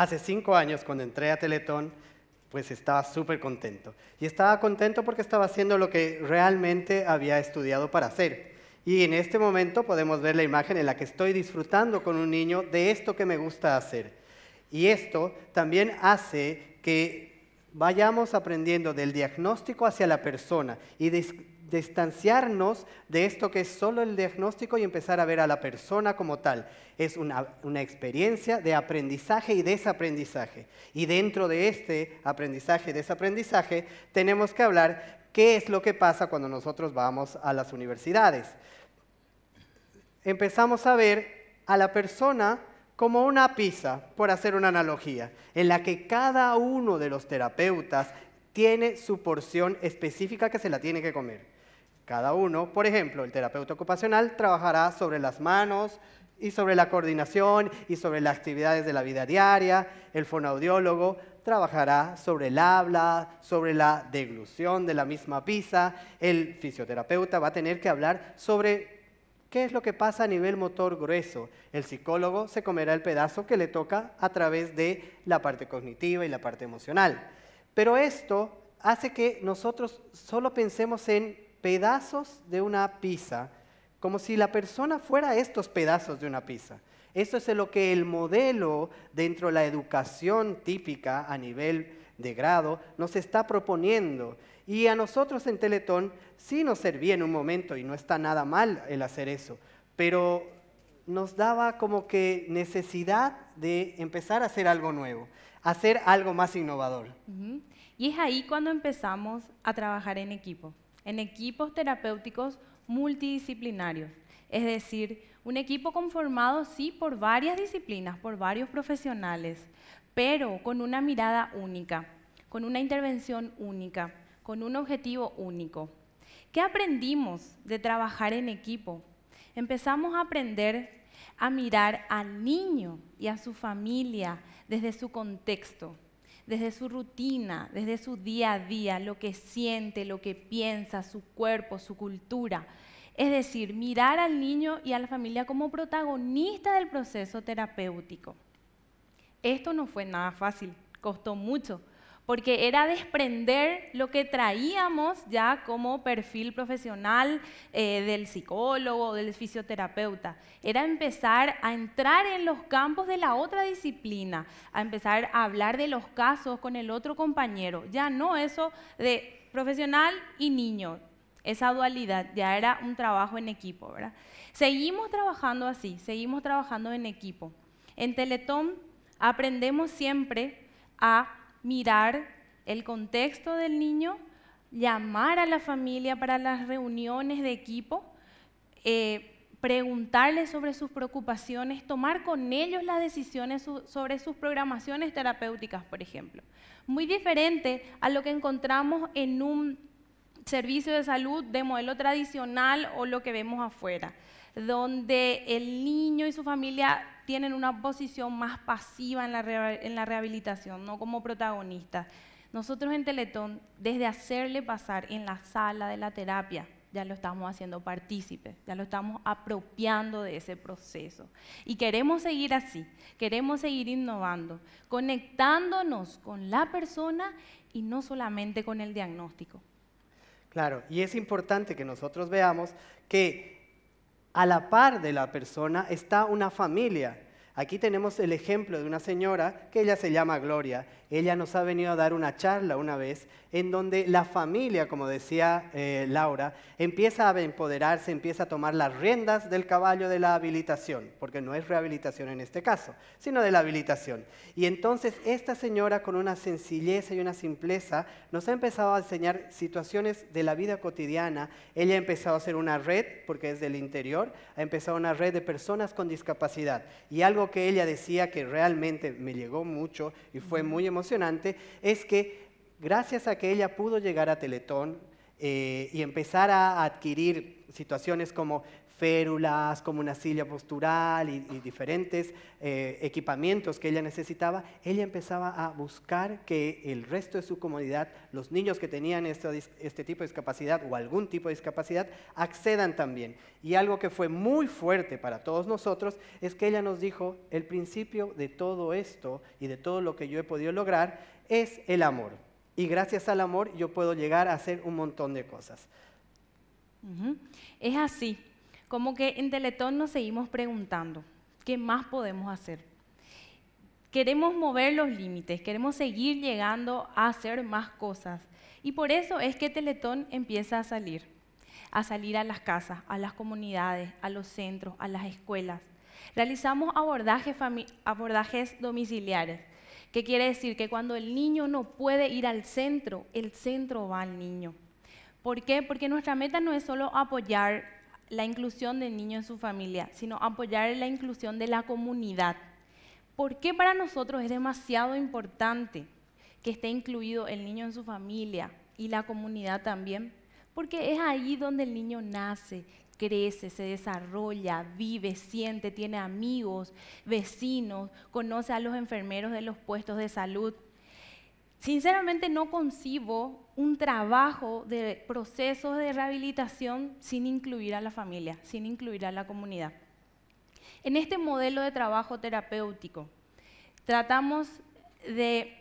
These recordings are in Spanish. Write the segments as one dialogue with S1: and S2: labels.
S1: Hace cinco años, cuando entré a Teletón, pues estaba súper contento. Y estaba contento porque estaba haciendo lo que realmente había estudiado para hacer. Y en este momento podemos ver la imagen en la que estoy disfrutando con un niño de esto que me gusta hacer. Y esto también hace que vayamos aprendiendo del diagnóstico hacia la persona y distanciarnos de esto que es solo el diagnóstico y empezar a ver a la persona como tal. Es una, experiencia de aprendizaje y desaprendizaje. Y dentro de este aprendizaje y desaprendizaje tenemos que hablar qué es lo que pasa cuando nosotros vamos a las universidades. Empezamos a ver a la persona como una pizza, por hacer una analogía, en la que cada uno de los terapeutas tiene su porción específica que se la tiene que comer. Cada uno, por ejemplo, el terapeuta ocupacional trabajará sobre las manos y sobre la coordinación y sobre las actividades de la vida diaria. El fonoaudiólogo trabajará sobre el habla, sobre la deglución de la misma pizza. El fisioterapeuta va a tener que hablar sobre qué es lo que pasa a nivel motor grueso. El psicólogo se comerá el pedazo que le toca a través de la parte cognitiva y la parte emocional. Pero esto hace que nosotros solo pensemos en pedazos de una pizza, como si la persona fuera estos pedazos de una pizza. Eso es lo que el modelo dentro de la educación típica a nivel de grado nos está proponiendo. Y a nosotros en Teletón sí nos servía en un momento y no está nada mal el hacer eso, pero nos daba como que necesidad de empezar a hacer algo nuevo, hacer algo más innovador.
S2: Y es ahí cuando empezamos a trabajar en equipo en equipos terapéuticos multidisciplinarios, es decir, un equipo conformado sí por varias disciplinas, por varios profesionales, pero con una mirada única, con una intervención única, con un objetivo único. ¿Qué aprendimos de trabajar en equipo? Empezamos a aprender a mirar al niño y a su familia desde su contexto, desde su rutina, desde su día a día, lo que siente, lo que piensa, su cuerpo, su cultura. Es decir, mirar al niño y a la familia como protagonista del proceso terapéutico. Esto no fue nada fácil, costó mucho, porque era desprender lo que traíamos ya como perfil profesional eh, del psicólogo, del fisioterapeuta. Era empezar a entrar en los campos de la otra disciplina, a empezar a hablar de los casos con el otro compañero. Ya no eso de profesional y niño, esa dualidad, ya era un trabajo en equipo, ¿verdad? Seguimos trabajando así, seguimos trabajando en equipo. En Teletón aprendemos siempre a mirar el contexto del niño, llamar a la familia para las reuniones de equipo, eh, preguntarle sobre sus preocupaciones, tomar con ellos las decisiones sobre sus programaciones terapéuticas, por ejemplo. Muy diferente a lo que encontramos en un servicio de salud de modelo tradicional o lo que vemos afuera, donde el niño y su familia tienen una posición más pasiva en la, rehabilitación, no como protagonistas. Nosotros en Teletón, desde hacerle pasar en la sala de la terapia, ya lo estamos haciendo partícipe, ya lo estamos apropiando de ese proceso. Y queremos seguir así, queremos seguir innovando, conectándonos con la persona y no solamente con el diagnóstico.
S1: Claro, y es importante que nosotros veamos que a la par de la persona está una familia Aquí tenemos el ejemplo de una señora que ella se llama Gloria. Ella nos ha venido a dar una charla una vez en donde la familia, como decía eh, Laura, empieza a empoderarse, empieza a tomar las riendas del caballo de la habilitación, porque no es rehabilitación en este caso, sino de la habilitación. Y entonces esta señora con una sencillez y una simpleza nos ha empezado a enseñar situaciones de la vida cotidiana. Ella ha empezado a hacer una red, porque es del interior, ha empezado una red de personas con discapacidad. Y algo que ella decía que realmente me llegó mucho y fue muy emocionante, es que gracias a que ella pudo llegar a Teletón, eh, y empezar a adquirir situaciones como férulas, como una silla postural y, diferentes eh, equipamientos que ella necesitaba, ella empezaba a buscar que el resto de su comunidad, los niños que tenían este tipo de discapacidad o algún tipo de discapacidad, accedan también. Y algo que fue muy fuerte para todos nosotros es que ella nos dijo, el principio de todo esto y de todo lo que yo he podido lograr es el amor y gracias al amor yo puedo llegar a hacer un montón de cosas.
S2: Es así, como que en Teletón nos seguimos preguntando, ¿qué más podemos hacer? Queremos mover los límites, queremos seguir llegando a hacer más cosas. Y por eso es que Teletón empieza a salir, a salir a las casas, a las comunidades, a los centros, a las escuelas. Realizamos abordajes domiciliares, ¿Qué quiere decir? Que cuando el niño no puede ir al centro, el centro va al niño. ¿Por qué? Porque nuestra meta no es solo apoyar la inclusión del niño en su familia, sino apoyar la inclusión de la comunidad. ¿Por qué para nosotros es demasiado importante que esté incluido el niño en su familia y la comunidad también? Porque es ahí donde el niño nace, crece, se desarrolla, vive, siente, tiene amigos, vecinos, conoce a los enfermeros de los puestos de salud. Sinceramente no concibo un trabajo de procesos de rehabilitación sin incluir a la familia, sin incluir a la comunidad. En este modelo de trabajo terapéutico tratamos de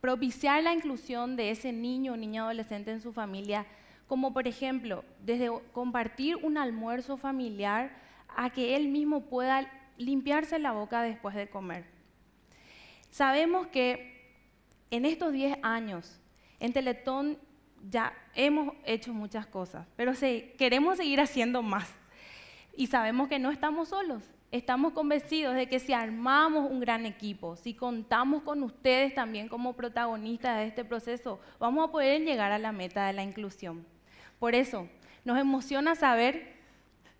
S2: propiciar la inclusión de ese niño o niña adolescente en su familia como por ejemplo, desde compartir un almuerzo familiar a que él mismo pueda limpiarse la boca después de comer. Sabemos que en estos 10 años, en Teletón ya hemos hecho muchas cosas, pero queremos seguir haciendo más. Y sabemos que no estamos solos. Estamos convencidos de que si armamos un gran equipo, si contamos con ustedes también como protagonistas de este proceso, vamos a poder llegar a la meta de la inclusión. Por eso, nos emociona saber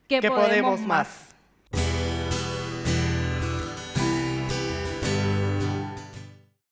S2: que, podemos, más.